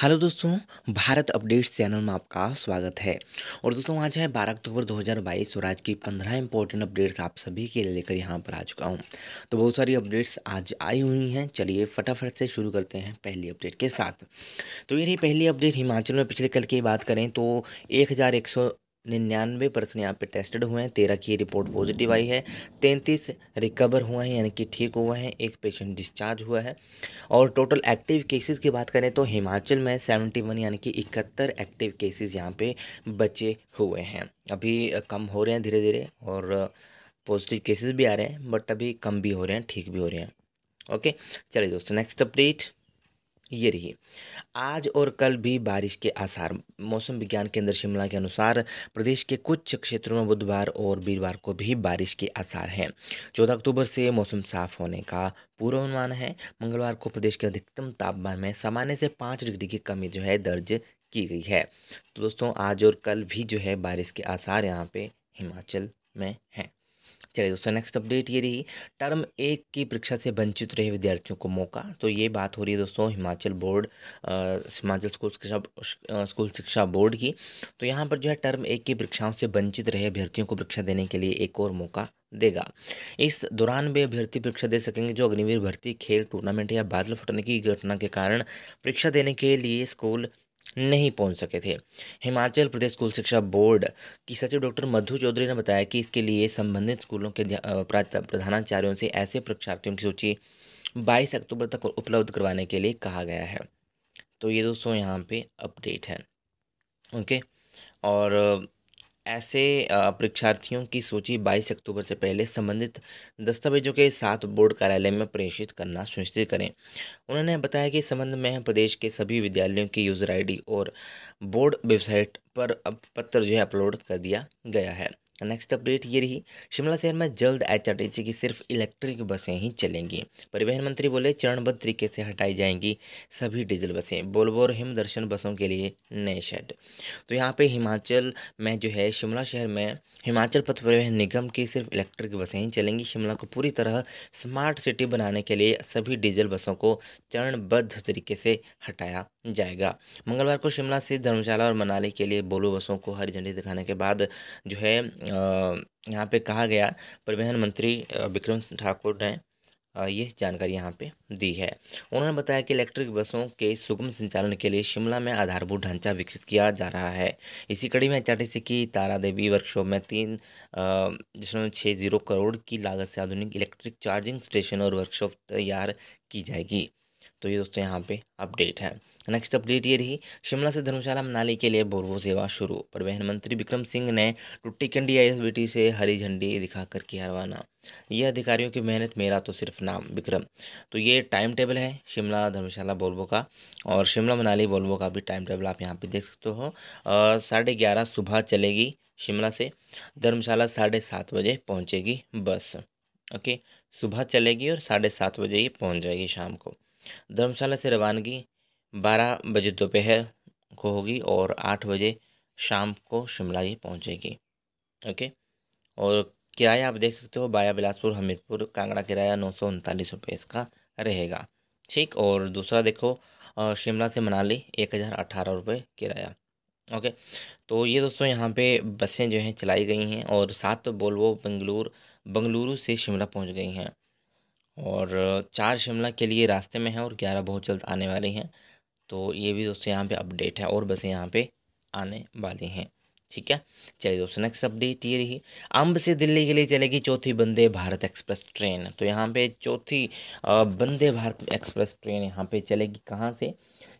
hello दोस्तों Bharat updates channel में आपका स्वागत है और दोस्तों आज है 12 अक्टूबर 2022 और आज की पंद्रह इंपॉर्टेंट अपडेट्स आप सभी के लिए लेकर यहाँ पर आ चुका हूँ तो बहुत सारी अपडेट्स आज आई हुई हैं चलिए फटाफट से शुरू करते हैं पहली अपडेट के साथ तो ये रही पहली अपडेट हिमाचल में पिछले कल की बात करें तो एक निन्यानवे पर्सन यहाँ पे टेस्टेड हुए हैं तेरह की रिपोर्ट पॉजिटिव आई है तैंतीस रिकवर हुए हैं यानी कि ठीक हुए हैं एक पेशेंट डिस्चार्ज हुआ है और टोटल एक्टिव केसेस की बात करें तो हिमाचल में सेवेंटी वन यानी कि इकहत्तर एक्टिव केसेस यहाँ पे बचे हुए हैं अभी कम हो रहे हैं धीरे धीरे और पॉजिटिव केसेज भी आ रहे हैं बट अभी कम भी हो रहे हैं ठीक भी हो रहे हैं ओके चलिए दोस्तों नेक्स्ट अपडेट ये रही आज और कल भी बारिश के आसार मौसम विज्ञान केंद्र शिमला के अनुसार प्रदेश के कुछ क्षेत्रों में बुधवार और वीरवार को भी बारिश के आसार हैं चौदह अक्टूबर से मौसम साफ होने का पूर्वानुमान है मंगलवार को प्रदेश के अधिकतम तापमान में सामान्य से पाँच डिग्री की कमी जो है दर्ज की गई है तो दोस्तों आज और कल भी जो है बारिश के आसार यहाँ पे हिमाचल में हैं चलिए दोस्तों नेक्स्ट अपडेट ये रही टर्म एक की परीक्षा से वंचित रहे विद्यार्थियों को मौका तो ये बात हो रही है दोस्तों हिमाचल बोर्ड हिमाचल स्कूल शिक्षा स्कूल शिक्षा बोर्ड की तो यहाँ पर जो है टर्म एक की परीक्षाओं से वंचित रहे अभ्यर्थियों को परीक्षा देने के लिए एक और मौका देगा इस दौरान वे अभ्यर्थी परीक्षा दे सकेंगे जो अग्निवीर भर्ती खेल टूर्नामेंट या बादल फटने की घटना के कारण परीक्षा देने के लिए स्कूल नहीं पहुंच सके थे हिमाचल प्रदेश स्कूल शिक्षा बोर्ड की सचिव डॉक्टर मधु चौधरी ने बताया कि इसके लिए संबंधित स्कूलों के प्रधानाचार्यों से ऐसे परीक्षार्थियों की सूची 22 अक्टूबर तक उपलब्ध करवाने के लिए कहा गया है तो ये दोस्तों यहाँ पे अपडेट है ओके और ऐसे परीक्षार्थियों की सूची बाईस अक्टूबर से पहले संबंधित दस्तावेजों के साथ बोर्ड कार्यालय में प्रेषित करना सुनिश्चित करें उन्होंने बताया कि इस संबंध में प्रदेश के सभी विद्यालयों की यूज़र आईडी और बोर्ड वेबसाइट पर अब पत्र जो है अपलोड कर दिया गया है नेक्स्ट अपडेट ये रही शिमला शहर में जल्द सी की सिर्फ इलेक्ट्रिक बसें ही चलेंगी परिवहन मंत्री बोले चरणबद्ध तरीके से हटाई जाएंगी सभी डीजल बसें बोलबोर हिम दर्शन बसों के लिए नए शेड तो यहाँ पे हिमाचल में जो है शिमला शहर में हिमाचल पथ परिवहन निगम की सिर्फ इलेक्ट्रिक बसें ही चलेंगी शिमला को पूरी तरह स्मार्ट सिटी बनाने के लिए सभी डीजल बसों को चरणबद्ध तरीके से हटाया जाएगा मंगलवार को शिमला से धर्मशाला और मनाली के लिए बोलो बसों को हरी झंडी दिखाने के बाद जो है यहाँ पे कहा गया परिवहन मंत्री विक्रम ठाकुर ने ये जानकारी यहाँ पे दी है उन्होंने बताया कि इलेक्ट्रिक बसों के सुगम संचालन के लिए शिमला में आधारभूत ढांचा विकसित किया जा रहा है इसी कड़ी में एचआरटीसी की तारा देवी वर्कशॉप में तीन दशमलव छः जीरो करोड़ की लागत से आधुनिक इलेक्ट्रिक चार्जिंग स्टेशन और वर्कशॉप तैयार की जाएगी तो ये दोस्तों यहाँ पे अपडेट है नेक्स्ट अपडेट ये रही शिमला से धर्मशाला मनाली के लिए बोरवो सेवा शुरू परिवहन मंत्री विक्रम सिंह ने टुट्टी कंडी आई से हरी झंडी दिखाकर किया रवाना यह अधिकारियों की मेहनत मेरा तो सिर्फ नाम विक्रम तो ये टाइम टेबल है शिमला धर्मशाला बोलवो का और शिमला मनाली बोलवो का भी टाइम टेबल आप यहाँ पर देख सकते हो साढ़े ग्यारह सुबह चलेगी शिमला से धर्मशाला साढ़े सात बजे पहुँचेगी बस ओके सुबह चलेगी और साढ़े सात बजे ही पहुँच जाएगी शाम को धर्मशाला से रवानगी बारह बजे दोपहर को होगी और आठ बजे शाम को शिमला ही पहुँचेगी ओके और किराया आप देख सकते हो बाया बिलासपुर हमीरपुर कांगड़ा किराया नौ सौ उनतालीस रुपये इसका रहेगा ठीक और दूसरा देखो शिमला से मनाली एक हज़ार अठारह रुपये किराया ओके तो ये दोस्तों यहाँ पे बसें जो हैं चलाई गई हैं और सात तो बोलवो बंगलुरु बंगलुरु से शिमला पहुँच गई हैं और चार शिमला के लिए रास्ते में है और ग्यारह बहुत जल्द आने वाली हैं तो ये भी दोस्तों यहाँ पे अपडेट है और बसें यहाँ पे आने वाली हैं ठीक है चलिए दोस्तों नेक्स्ट अपडेट ये रही अम्ब से दिल्ली के लिए चलेगी चौथी वंदे भारत एक्सप्रेस ट्रेन तो यहाँ पे चौथी वंदे भारत एक्सप्रेस ट्रेन यहाँ पे चलेगी कहाँ से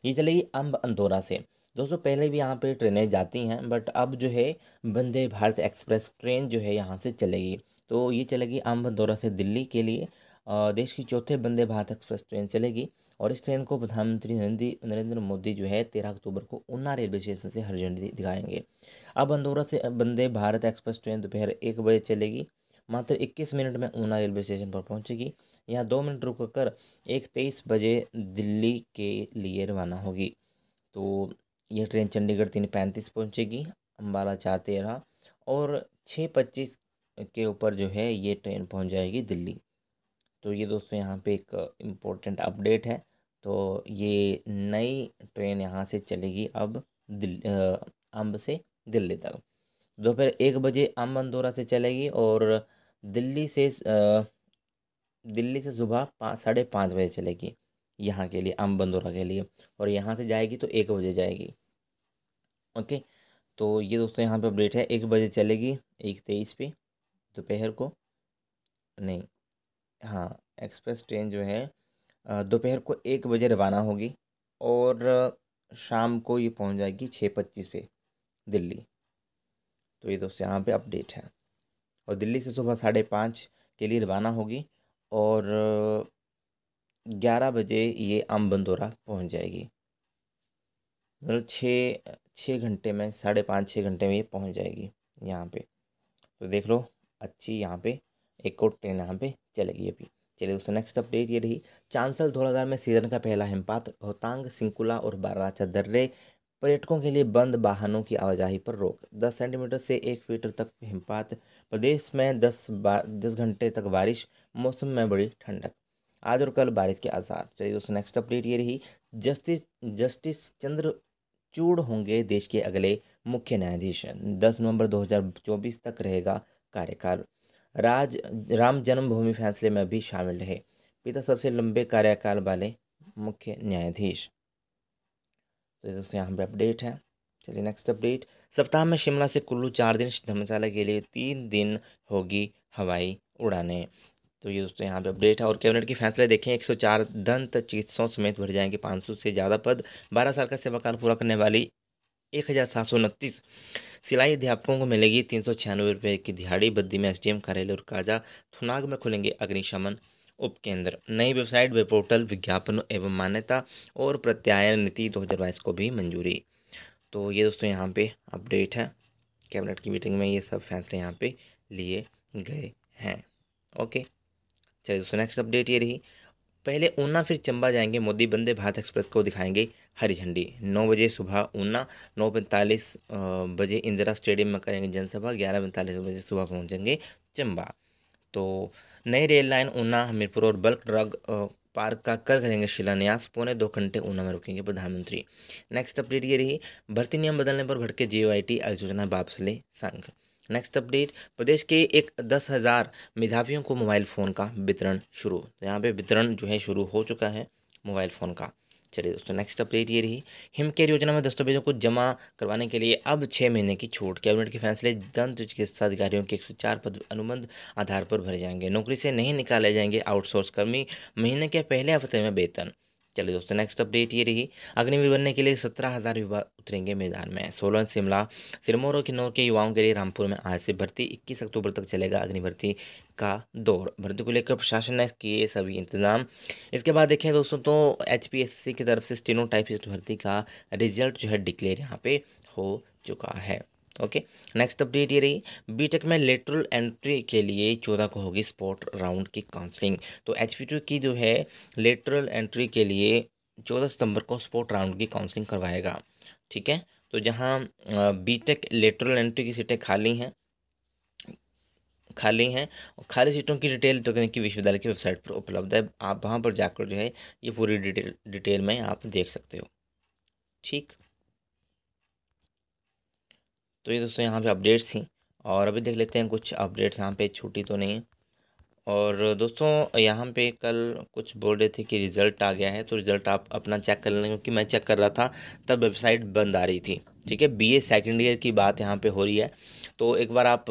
ये चलेगी अम्ब अंदौरा से दोस्तों पहले भी यहाँ पे ट्रेनें जाती हैं बट अब जो है वंदे भारत एक्सप्रेस ट्रेन जो है यहाँ से चलेगी तो ये चलेगी अम्ब अंदौरा से दिल्ली के लिए देश की चौथे वंदे भारत एक्सप्रेस ट्रेन चलेगी और इस ट्रेन को प्रधानमंत्री नरेंद्र नरेंद्र मोदी जो है तेरह अक्टूबर को ऊना रेलवे स्टेशन से हरी झंडी दिखाएंगे अब अंदौरा से वंदे भारत एक्सप्रेस ट्रेन दोपहर एक बजे चलेगी मात्र इक्कीस मिनट में ऊना रेलवे स्टेशन पर पहुँचेगी यहाँ दो मिनट रुक कर एक तेईस बजे दिल्ली के लिए रवाना होगी तो यह ट्रेन चंडीगढ़ तीन पैंतीस पहुँचेगी अम्बाला चार तेरह और छः पच्चीस के ऊपर जो है ये ट्रेन पहुँच जाएगी दिल्ली तो ये दोस्तों यहाँ पे एक इम्पोर्टेंट अपडेट है तो ये नई ट्रेन यहाँ से चलेगी अब दिल अम्ब से दिल्ली तक दोपहर एक बजे अम्ब अंदौरा से चलेगी और दिल्ली से दिल्ली से सुबह पाँच साढ़े पाँच बजे चलेगी यहाँ के लिए अम्ब अंदौरा के लिए और यहाँ से जाएगी तो एक बजे जाएगी ओके तो ये दोस्तों यहाँ पे अपडेट है एक बजे चलेगी एक तेईस पे दोपहर को नहीं हाँ एक्सप्रेस ट्रेन जो है दोपहर को एक बजे रवाना होगी और शाम को ये पहुंच जाएगी छः पच्चीस पे दिल्ली तो ये दोस्तों यहाँ पे अपडेट है और दिल्ली से सुबह साढ़े पाँच के लिए रवाना होगी और ग्यारह बजे ये अम्बंदोरा पहुंच जाएगी मतलब छः छः घंटे में साढ़े पाँच छः घंटे में ये पहुंच जाएगी यहाँ पे तो देख लो अच्छी यहाँ पे एक और ट्रेन यहाँ पे चलेगी अभी चलिए दोस्तों नेक्स्ट अपडेट ये रही चांसल धौलाधार में सीजन का पहला हिमपात रोहतांग सिंकुला और बाराचा दर्रे पर्यटकों के लिए बंद वाहनों की आवाजाही पर रोक 10 सेंटीमीटर से एक मीटर तक हिमपात प्रदेश में 10 दस घंटे तक बारिश मौसम में बड़ी ठंडक आज और कल बारिश के आसार चलिए दोस्तों नेक्स्ट अपडेट ये रही जस्टिस जस्टिस चंद्र चूड़ होंगे देश के अगले मुख्य न्यायाधीश दस नवंबर 2024 तक रहेगा कार्यकाल राज राम जन्मभूमि फैसले में भी शामिल रहे पिता सबसे लंबे कार्यकाल वाले मुख्य न्यायाधीश तो दोस्तों यहाँ पे अपडेट है चलिए नेक्स्ट अपडेट सप्ताह में शिमला से कुल्लू चार दिन धर्मशाला के लिए तीन दिन होगी हवाई उड़ानें तो ये दोस्तों यहाँ पे अपडेट है और कैबिनेट के फैसले देखें 104 दंत चिकित्सकों समेत भर जाएंगे 500 से ज़्यादा पद 12 साल का सेवाकाल पूरा करने वाली एक हज़ार सात सौ उनतीस सिलाई अध्यापकों को मिलेगी तीन सौ छियानवे रुपये की दिहाड़ी बद्दी में एस डी एम कार्यालय और काजा थुनाग में खुलेंगे अग्निशमन उप केंद्र नई वेबसाइट वेब पोर्टल विज्ञापन एवं मान्यता और प्रत्यायन नीति दो हज़ार बाईस को भी मंजूरी तो ये दोस्तों यहाँ पे अपडेट है कैबिनेट की मीटिंग में ये सब फैसले यहाँ पे लिए गए हैं ओके चलिए दोस्तों नेक्स्ट अपडेट ये रही पहले ऊना फिर चंबा जाएंगे मोदी बंदे भारत एक्सप्रेस को दिखाएंगे हरी झंडी नौ बजे सुबह ऊना नौ पैंतालीस बजे इंदिरा स्टेडियम में करेंगे जनसभा ग्यारह पैंतालीस बजे सुबह पहुंचेंगे चंबा तो नई रेल लाइन ऊना हमीरपुर और बल्क ड्रग पार्क का कर करेंगे शिलान्यास पौने दो घंटे ऊना में रुकेंगे प्रधानमंत्री नेक्स्ट अपडेट ये रही भर्ती नियम बदलने पर भड़के जे आई टी वापस ले संघ नेक्स्ट अपडेट प्रदेश के एक दस हज़ार मेधावियों को मोबाइल फ़ोन का वितरण शुरू तो यहाँ पे वितरण जो है शुरू हो चुका है मोबाइल फ़ोन का चलिए दोस्तों नेक्स्ट अपडेट ये रही हिम केयर योजना में दस्तावेजों को जमा करवाने के लिए अब छः महीने की छूट कैबिनेट के फैसले दंत चिकित्सा अधिकारियों के एक सौ चार पद अनुबंध आधार पर भरे जाएंगे नौकरी से नहीं निकाले जाएंगे आउटसोर्स कर्मी महीने के पहले हफ्ते में वेतन चलिए दोस्तों नेक्स्ट अपडेट ये रही अग्निवीर बनने के लिए सत्रह हज़ार युवा उतरेंगे मैदान में सोलन शिमला सिरमौर और किन्नौर के युवाओं के लिए रामपुर में आज से भर्ती इक्कीस अक्टूबर तक चलेगा अग्निभर्ती का दौर भर्ती को लेकर प्रशासन ने किए सभी इंतजाम इसके बाद देखें दोस्तों तो एच की तरफ से स्टेनो भर्ती का रिजल्ट जो है डिक्लेयर यहाँ पे हो चुका है ओके नेक्स्ट अपडेट ये रही बीटेक में लेटरल एंट्री के लिए चौदह को होगी स्पॉट राउंड की काउंसलिंग तो एच की जो है लेटरल एंट्री के लिए चौदह सितंबर को स्पोर्ट राउंड की काउंसलिंग करवाएगा ठीक है तो जहाँ बीटेक लेटरल एंट्री की सीटें खाली हैं खाली हैं और खाली सीटों की डिटेल तकनीकी तो विश्वविद्यालय की वेबसाइट पर उपलब्ध है आप वहाँ पर जाकर जो है ये पूरी डिटेल डिटेल में आप देख सकते हो ठीक तो ये दोस्तों यहाँ पे अपडेट्स थी और अभी देख लेते हैं कुछ अपडेट्स यहाँ पे छूटी तो नहीं और दोस्तों यहाँ पे कल कुछ बोल रहे थे कि रिज़ल्ट आ गया है तो रिज़ल्ट आप अपना चेक कर लेना क्योंकि मैं चेक कर रहा था तब वेबसाइट बंद आ रही थी ठीक है बीए सेकंड ईयर की बात यहाँ पे हो रही है तो एक बार आप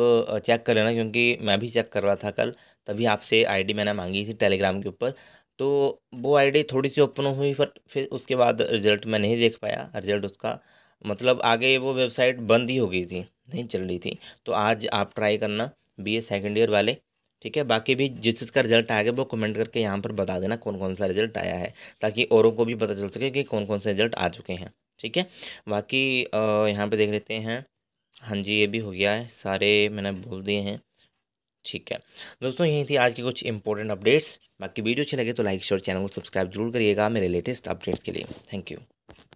चेक कर लेना क्योंकि मैं भी चेक कर रहा था कल तभी आपसे आईडी मैंने मांगी थी टेलीग्राम के ऊपर तो वो आईडी थोड़ी सी ओपन हुई पर फिर उसके बाद रिज़ल्ट मैं नहीं देख पाया रिज़ल्ट उसका मतलब आगे वो वेबसाइट बंद ही हो गई थी नहीं चल रही थी तो आज आप ट्राई करना बी ए सेकेंड ईयर वाले ठीक है बाकी भी जिस चीज़ का रिजल्ट आ गया वो कमेंट करके यहाँ पर बता देना कौन कौन सा रिजल्ट आया है ताकि औरों को भी पता चल सके कि कौन कौन से रिजल्ट आ चुके हैं ठीक है बाकी यहाँ पे देख लेते हैं हाँ जी ये भी हो गया है सारे मैंने बोल दिए हैं ठीक है दोस्तों यही थी आज की कुछ इंपॉर्टेंट अपडेट्स बाकी वीडियो अच्छी लगे तो लाइक शेयर चैनल को सब्सक्राइब जरूर करिएगा मेरे लेटेस्ट अपडेट्स के लिए थैंक यू